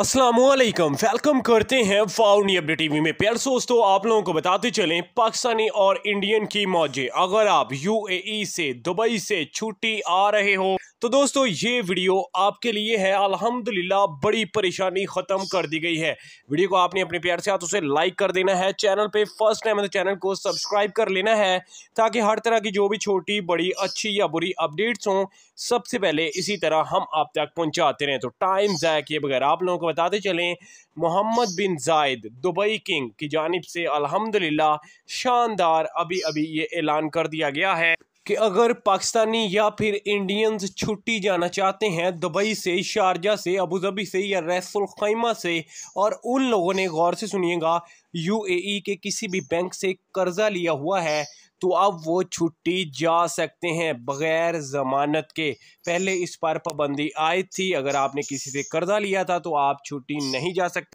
असलकम वेलकम करते हैं फाउंड अपडेट टीवी में प्यार दोस्तों आप लोगों को बताते चलें पाकिस्तानी और इंडियन की मौजें अगर आप यूएई e से दुबई से छुट्टी आ रहे हो तो दोस्तों ये वीडियो आपके लिए है अल्हम्दुलिल्लाह बड़ी परेशानी ख़त्म कर दी गई है वीडियो को आपने अपने प्यार से हाथ उसे लाइक कर देना है चैनल पे फर्स्ट टाइम तो चैनल को सब्सक्राइब कर लेना है ताकि हर तरह की जो भी छोटी बड़ी अच्छी या बुरी अपडेट्स हों सबसे पहले इसी तरह हम आप तक पहुँचाते रहें तो टाइम जाए किए बगैर आप लोगों को बताते चलें मोहम्मद बिन जायद दुबई किंग की जानब से अलहमदिल्ला शानदार अभी अभी ये ऐलान कर दिया गया है कि अगर पाकिस्तानी या फिर इंडियंस छुट्टी जाना चाहते हैं दुबई से शारजा से अबूजबी से या रैसुलखैमा से और उन लोगों ने गौर से सुनिएगा यूएई के किसी भी बैंक से कर्जा लिया हुआ है तो अब वो छुट्टी जा सकते हैं बगैर ज़मानत के पहले इस पर पाबंदी आई थी अगर आपने किसी से कर्जा लिया था तो आप छुट्टी नहीं जा सकते